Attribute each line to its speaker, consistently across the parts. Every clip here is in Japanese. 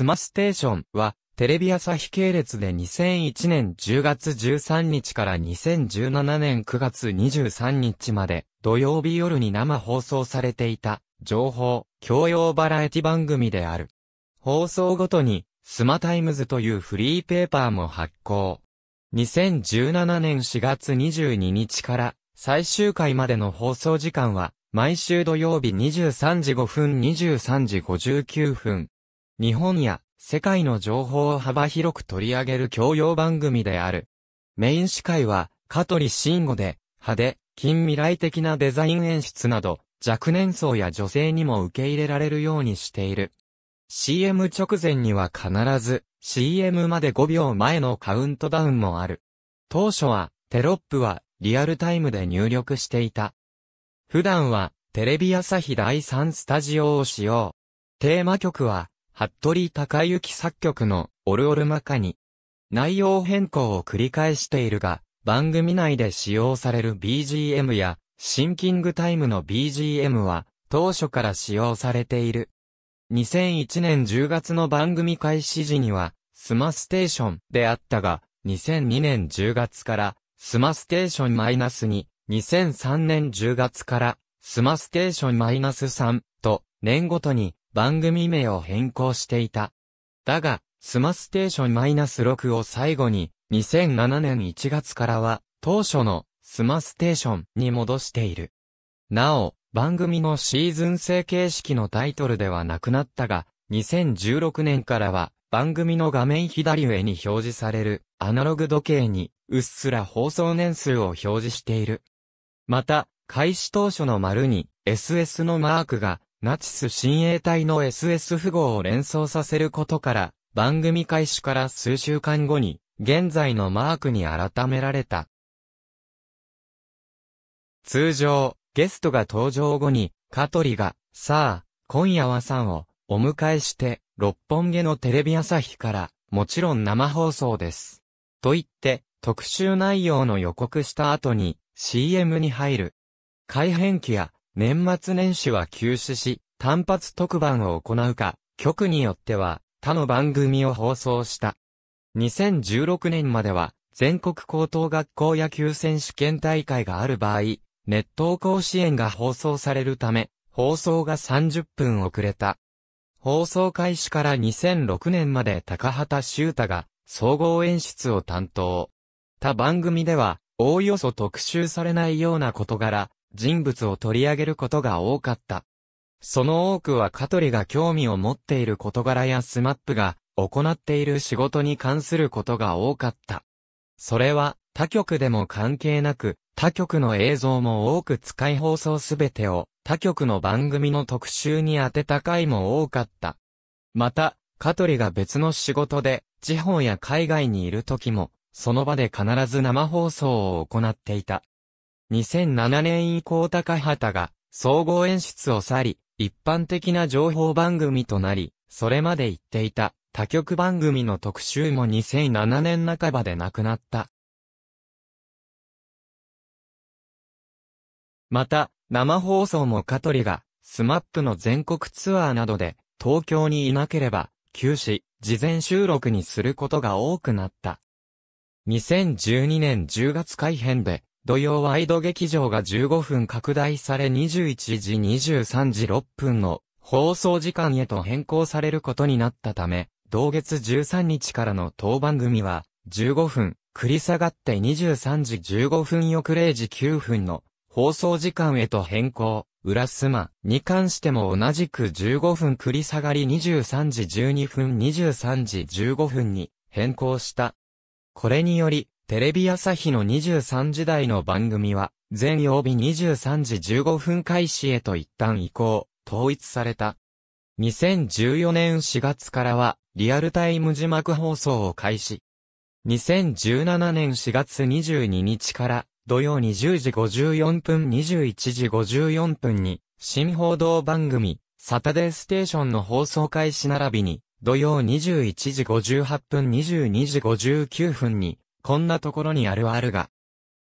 Speaker 1: スマステーションは、テレビ朝日系列で2001年10月13日から2017年9月23日まで、土曜日夜に生放送されていた、情報、共用バラエティ番組である。放送ごとに、スマタイムズというフリーペーパーも発行。2017年4月22日から最終回までの放送時間は毎週土曜日23時5分23時59分、日本や世界の情報を幅広く取り上げる教養番組である。メイン司会は、香取慎吾で、派手、近未来的なデザイン演出など、若年層や女性にも受け入れられるようにしている。CM 直前には必ず、CM まで5秒前のカウントダウンもある。当初は、テロップは、リアルタイムで入力していた。普段は、テレビ朝日第3スタジオを使用。テーマ曲は、服部高之作曲のオルオルマカに、内容変更を繰り返しているが、番組内で使用される BGM や、シンキングタイムの BGM は、当初から使用されている。2001年10月の番組開始時には、スマステーションであったが、2002年10月から、スマステーションマイナス2、2003年10月から、スマステーションマイナス3と、年ごとに、番組名を変更していた。だが、スマステーションマイナス -6 を最後に、2007年1月からは、当初のスマステーションに戻している。なお、番組のシーズン制形式のタイトルではなくなったが、2016年からは、番組の画面左上に表示されるアナログ時計にうっすら放送年数を表示している。また、開始当初の丸に SS のマークがナチス親衛隊の SS 符号を連想させることから、番組開始から数週間後に、現在のマークに改められた。通常、ゲストが登場後に、カトリが、さあ、今夜はさんを、お迎えして、六本木のテレビ朝日から、もちろん生放送です。と言って、特集内容の予告した後に、CM に入る。改変期や、年末年始は休止し、単発特番を行うか、局によっては、他の番組を放送した。2016年までは、全国高等学校野球選手権大会がある場合、熱湯甲子園が放送されるため、放送が30分遅れた。放送開始から2006年まで高畑修太が総合演出を担当。他番組では、おおよそ特集されないような事柄、人物を取り上げることが多かった。その多くはカトリが興味を持っている事柄やスマップが行っている仕事に関することが多かった。それは他局でも関係なく、他局の映像も多く使い放送すべてを他局の番組の特集に当てた回も多かった。また、カトリが別の仕事で地方や海外にいる時も、その場で必ず生放送を行っていた。2007年以降高畑が総合演出を去り、一般的な情報番組となり、それまで言っていた他局番組の特集も2007年半ばでなくなった。また、生放送も香取が、スマップの全国ツアーなどで、東京にいなければ、休止、事前収録にすることが多くなった。2012年10月改編で、土曜ワイド劇場が15分拡大され21時23時6分の放送時間へと変更されることになったため、同月13日からの当番組は15分繰り下がって23時15分翌0時9分の放送時間へと変更。浦島に関しても同じく15分繰り下がり23時12分23時15分に変更した。これにより、テレビ朝日の23時台の番組は、全曜日23時15分開始へと一旦移行、統一された。2014年4月からは、リアルタイム字幕放送を開始。2017年4月22日から、土曜20時54分21時54分に、新報道番組、サタデーステーションの放送開始並びに、土曜21時58分22時59分に、こんなところにあるあるが。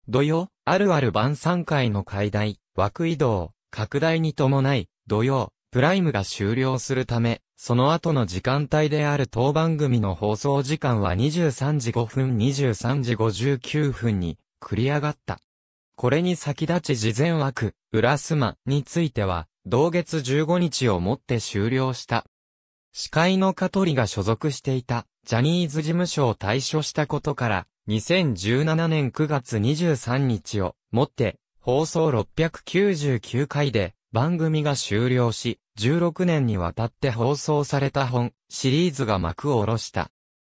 Speaker 1: 土曜、あるある晩餐会の解題、枠移動、拡大に伴い、土曜、プライムが終了するため、その後の時間帯である当番組の放送時間は23時5分23時59分に繰り上がった。これに先立ち事前枠、浦島については、同月15日をもって終了した。司会の香取が所属していたジャニーズ事務所を退所したことから、2017年9月23日をもって放送699回で番組が終了し、16年にわたって放送された本、シリーズが幕を下ろした。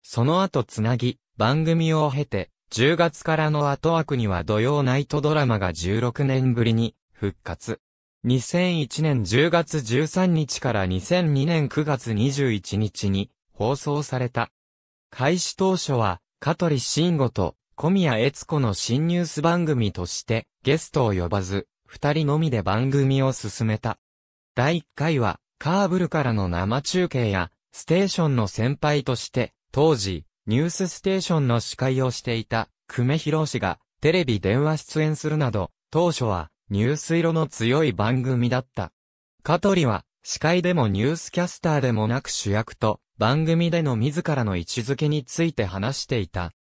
Speaker 1: その後つなぎ、番組を経て、10月からの後枠には土曜ナイトドラマが16年ぶりに復活。2001年10月13日から2002年9月21日に放送された。開始当初は香取慎吾と小宮悦子の新ニュース番組としてゲストを呼ばず、二人のみで番組を進めた。第一回は、カーブルからの生中継や、ステーションの先輩として、当時、ニュースステーションの司会をしていた、久米博氏が、テレビ電話出演するなど、当初は、ニュース色の強い番組だった。香取は、司会でもニュースキャスターでもなく主役と、番組での自らの位置づけについて話していた。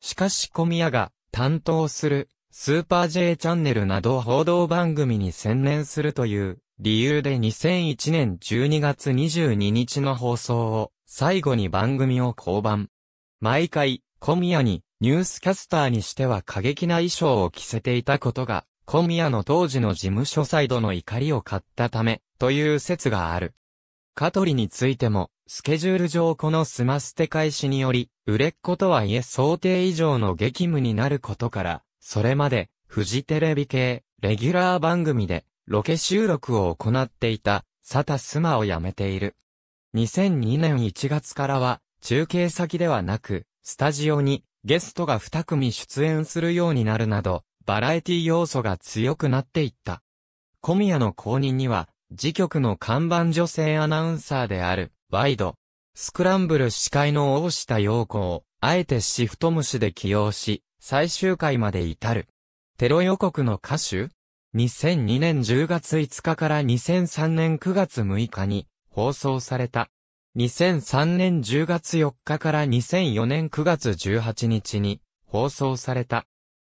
Speaker 1: しかし小宮が担当するスーパー J チャンネルなど報道番組に専念するという理由で2001年12月22日の放送を最後に番組を降板。毎回小宮にニュースキャスターにしては過激な衣装を着せていたことが小宮の当時の事務所サイドの怒りを買ったため、という説がある。香取についても、スケジュール上このスマステ開始により、売れっ子とはいえ想定以上の激務になることから、それまで、フジテレビ系、レギュラー番組で、ロケ収録を行っていた、サタスマを辞めている。2002年1月からは、中継先ではなく、スタジオに、ゲストが2組出演するようになるなど、バラエティ要素が強くなっていった。小宮の後任には、次局の看板女性アナウンサーである、ワイド、スクランブル司会の大下陽子を、あえてシフト虫で起用し、最終回まで至る。テロ予告の歌手 ?2002 年10月5日から2003年9月6日に放送された。2003年10月4日から2004年9月18日に放送された。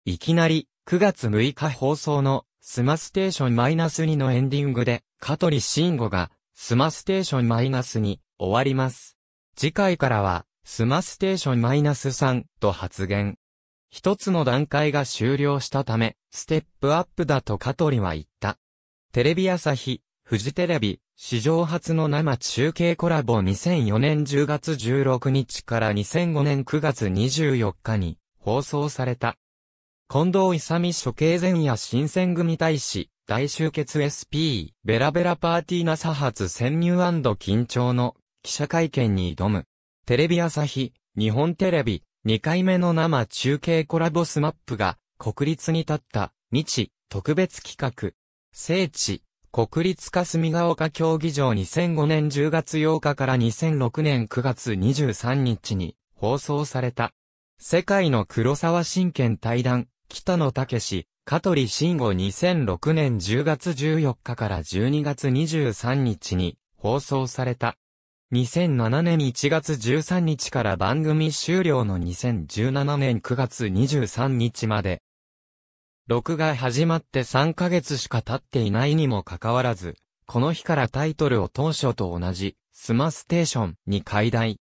Speaker 1: いきなり9月6日放送のスマステーションマイナス2のエンディングで、香取慎吾がスマステーションマイナス2終わります。次回からはスマステーションマイナス3と発言。一つの段階が終了したため、ステップアップだと香取は言った。テレビ朝日、フジテレビ、史上初の生中継コラボ2004年10月16日から2005年9月24日に放送された。近藤勇処刑前夜新選組大使、大集結 SP、ベラベラパーティーな左発潜入緊張の記者会見に挑む。テレビ朝日、日本テレビ、2回目の生中継コラボスマップが、国立に立った、日、特別企画。聖地、国立霞ヶ丘競技場2005年10月8日から2006年9月23日に放送された。世界の黒沢真剣対談、北野武香取慎吾2006年10月14日から12月23日に放送された。2007年1月13日から番組終了の2017年9月23日まで。録画始まって3ヶ月しか経っていないにもかかわらず、この日からタイトルを当初と同じ、スマステーションに解題。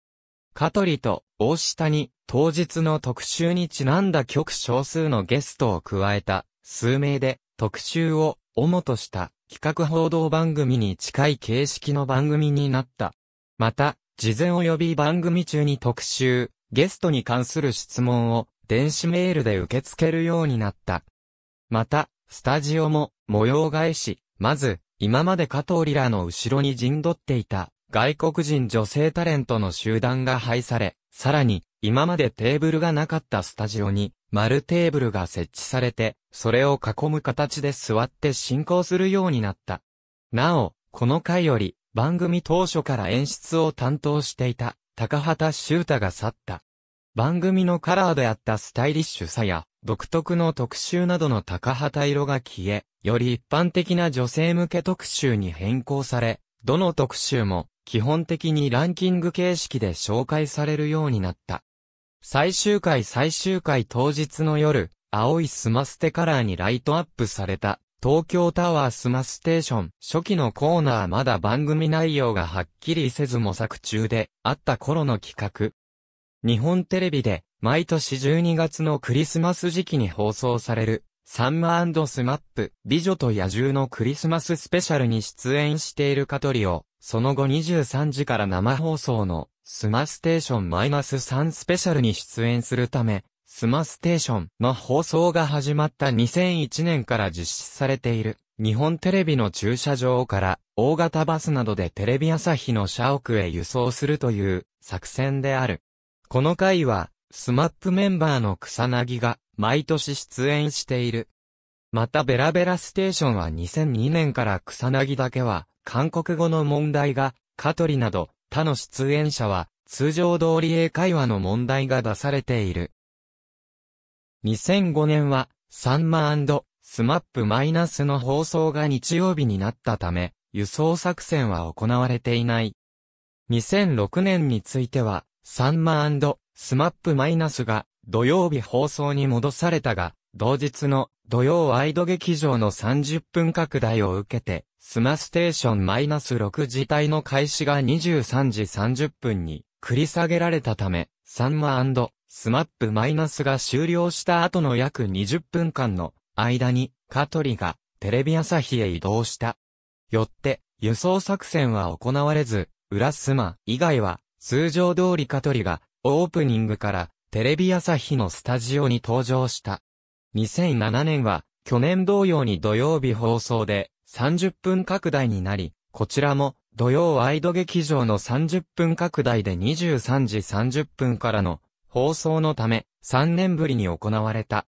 Speaker 1: 香取と大下に当日の特集にちなんだ極少数のゲストを加えた数名で特集を主とした企画報道番組に近い形式の番組になった。また、事前及び番組中に特集、ゲストに関する質問を電子メールで受け付けるようになった。また、スタジオも模様替えし、まず、今まで香取らの後ろに陣取っていた外国人女性タレントの集団が配され、さらに、今までテーブルがなかったスタジオに、丸テーブルが設置されて、それを囲む形で座って進行するようになった。なお、この回より、番組当初から演出を担当していた、高畑修太が去った。番組のカラーであったスタイリッシュさや、独特の特集などの高畑色が消え、より一般的な女性向け特集に変更され、どの特集も基本的にランキング形式で紹介されるようになった。最終回最終回当日の夜、青いスマステカラーにライトアップされた、東京タワースマステーション、初期のコーナーまだ番組内容がはっきりせず模索中で、あった頃の企画。日本テレビで、毎年12月のクリスマス時期に放送される、サンマスマップ、美女と野獣のクリスマススペシャルに出演しているカトリオ、その後23時から生放送の、スマステーションマイ -3 スペシャルに出演するため、スマステーションの放送が始まった2001年から実施されている、日本テレビの駐車場から、大型バスなどでテレビ朝日の社屋へ輸送するという、作戦である。この回は、スマップメンバーの草薙が毎年出演している。またベラベラステーションは2002年から草薙だけは韓国語の問題が、カトリなど他の出演者は通常通り英会話の問題が出されている。2005年はサンマスマップマイナスの放送が日曜日になったため、輸送作戦は行われていない。2006年については、サンマスマップマイナスが土曜日放送に戻されたが、同日の土曜ワイド劇場の30分拡大を受けて、スマステーションマイナス6自体の開始が23時30分に繰り下げられたため、サンマスマップマイナスが終了した後の約20分間の間に、カトリがテレビ朝日へ移動した。よって、輸送作戦は行われず、裏スマ以外は通常通りカトリがオープニングからテレビ朝日のスタジオに登場した。2007年は去年同様に土曜日放送で30分拡大になり、こちらも土曜ワイド劇場の30分拡大で23時30分からの放送のため3年ぶりに行われた。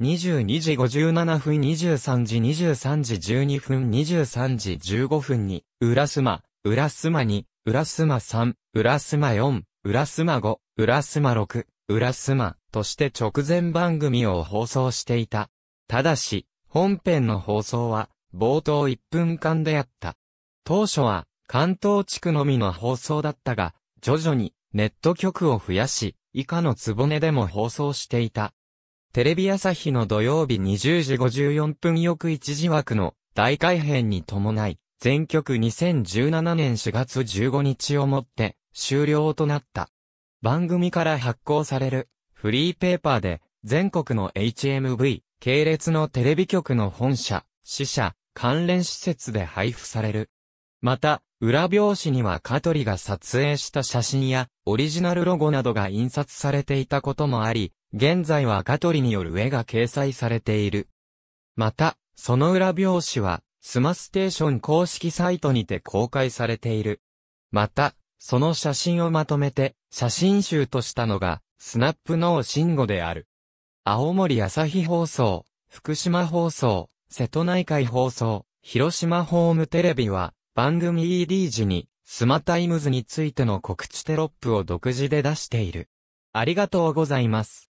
Speaker 1: 22時57分23時23時12分23時15分に、浦島、浦島2、浦島3、浦島4、浦マ5、浦マ6、浦マとして直前番組を放送していた。ただし、本編の放送は冒頭1分間であった。当初は関東地区のみの放送だったが、徐々にネット局を増やし、以下のつぼねでも放送していた。テレビ朝日の土曜日20時54分翌1時枠の大改編に伴い、全局2017年4月15日をもって終了となった。番組から発行されるフリーペーパーで全国の HMV 系列のテレビ局の本社、支社、関連施設で配布される。また、裏表紙にはカトリが撮影した写真やオリジナルロゴなどが印刷されていたこともあり、現在はカトリによる絵が掲載されている。また、その裏表紙は、スマステーション公式サイトにて公開されている。また、その写真をまとめて、写真集としたのが、スナップ脳信号である。青森朝日放送、福島放送、瀬戸内海放送、広島ホームテレビは、番組 ED 時に、スマタイムズについての告知テロップを独自で出している。ありがとうございます。